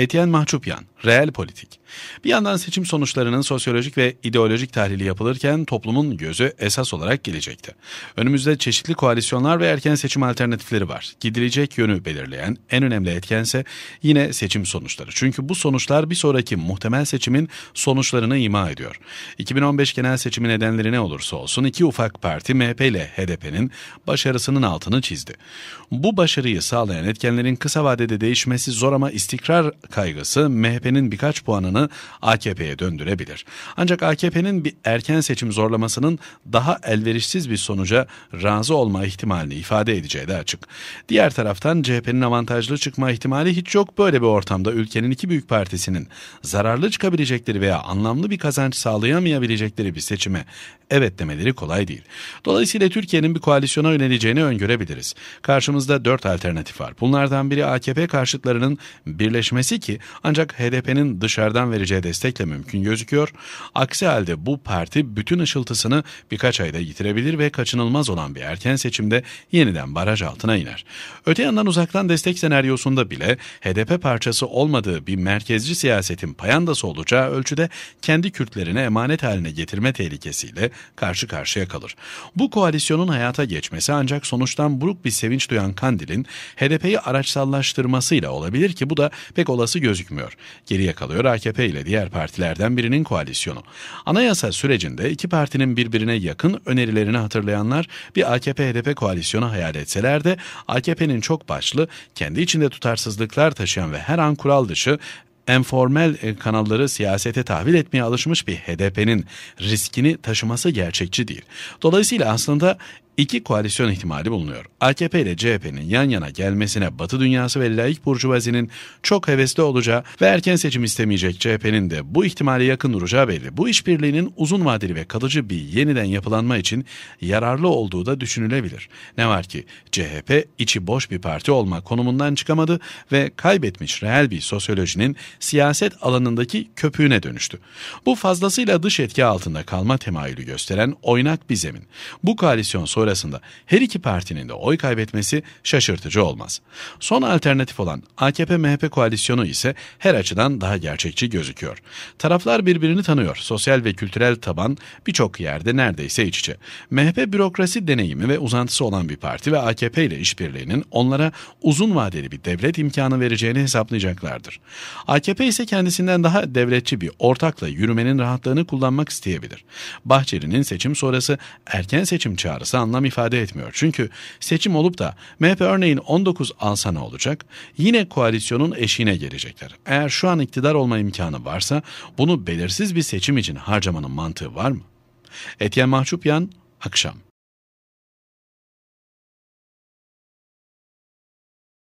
Etienne Mahçupyan, Reel Politik. Bir yandan seçim sonuçlarının sosyolojik ve ideolojik tahlili yapılırken toplumun gözü esas olarak gelecekte. Önümüzde çeşitli koalisyonlar ve erken seçim alternatifleri var. Gidilecek yönü belirleyen en önemli etkense yine seçim sonuçları. Çünkü bu sonuçlar bir sonraki muhtemel seçimin sonuçlarını ima ediyor. 2015 genel seçimi nedenleri ne olursa olsun iki ufak parti MHP ile HDP'nin başarısının altını çizdi. Bu başarıyı sağlayan etkenlerin kısa vadede değişmesi zor ama istikrar kaygısı MHP'nin birkaç puanını AKP'ye döndürebilir. Ancak AKP'nin bir erken seçim zorlamasının daha elverişsiz bir sonuca razı olma ihtimalini ifade edeceği de açık. Diğer taraftan CHP'nin avantajlı çıkma ihtimali hiç yok böyle bir ortamda ülkenin iki büyük partisinin zararlı çıkabilecekleri veya anlamlı bir kazanç sağlayamayabilecekleri bir seçime evet demeleri kolay değil. Dolayısıyla Türkiye'nin bir koalisyona yöneleceğini öngörebiliriz. Karşımızda dört alternatif var. Bunlardan biri AKP karşıtlarının birleşmesi ki ancak HDP'nin dışarıdan vereceği destekle mümkün gözüküyor. Aksi halde bu parti bütün ışıltısını birkaç ayda yitirebilir ve kaçınılmaz olan bir erken seçimde yeniden baraj altına iner. Öte yandan uzaktan destek senaryosunda bile HDP parçası olmadığı bir merkezci siyasetin payandası olacağı ölçüde kendi Kürtlerine emanet haline getirme tehlikesiyle karşı karşıya kalır. Bu koalisyonun hayata geçmesi ancak sonuçtan buruk bir sevinç duyan Kandil'in HDP'yi araçsallaştırmasıyla olabilir ki bu da pek olabilir olası gözükmüyor. Geriye kalıyor AKP ile diğer partilerden birinin koalisyonu. Anayasa sürecinde iki partinin birbirine yakın önerilerini hatırlayanlar bir AKP-HDP koalisyonu hayal etseler de AKP'nin çok başlı, kendi içinde tutarsızlıklar taşıyan ve her an kural dışı enformel e, kanalları siyasete tahvil etmeye alışmış bir HDP'nin riskini taşıması gerçekçi değil. Dolayısıyla aslında İki koalisyon ihtimali bulunuyor. AKP ile CHP'nin yan yana gelmesine Batı dünyası ve laik burjuvazinin çok hevesli olacağı ve erken seçim istemeyecek CHP'nin de bu ihtimale yakın duracağı belli. Bu işbirliğinin uzun vadeli ve kalıcı bir yeniden yapılanma için yararlı olduğu da düşünülebilir. Ne var ki CHP içi boş bir parti olma konumundan çıkamadı ve kaybetmiş reel bir sosyolojinin siyaset alanındaki köpüğüne dönüştü. Bu fazlasıyla dış etki altında kalma temayülü gösteren oynak bir zemin. Bu koalisyon sonrasında her iki partinin de oy kaybetmesi şaşırtıcı olmaz. Son alternatif olan AKP-MHP koalisyonu ise her açıdan daha gerçekçi gözüküyor. Taraflar birbirini tanıyor. Sosyal ve kültürel taban birçok yerde neredeyse iç içe. MHP bürokrasi deneyimi ve uzantısı olan bir parti ve AKP ile işbirliğinin onlara uzun vadeli bir devlet imkanı vereceğini hesaplayacaklardır. AKP ise kendisinden daha devletçi bir ortakla yürümenin rahatlığını kullanmak isteyebilir. Bahçeli'nin seçim sonrası erken seçim çağrısı anlamında anlam ifade etmiyor. Çünkü seçim olup da MHP örneğin 19 alsa ne olacak? Yine koalisyonun eşiğine gelecekler. Eğer şu an iktidar olma imkanı varsa bunu belirsiz bir seçim için harcamanın mantığı var mı? Etiyen Mahçupyan, Akşam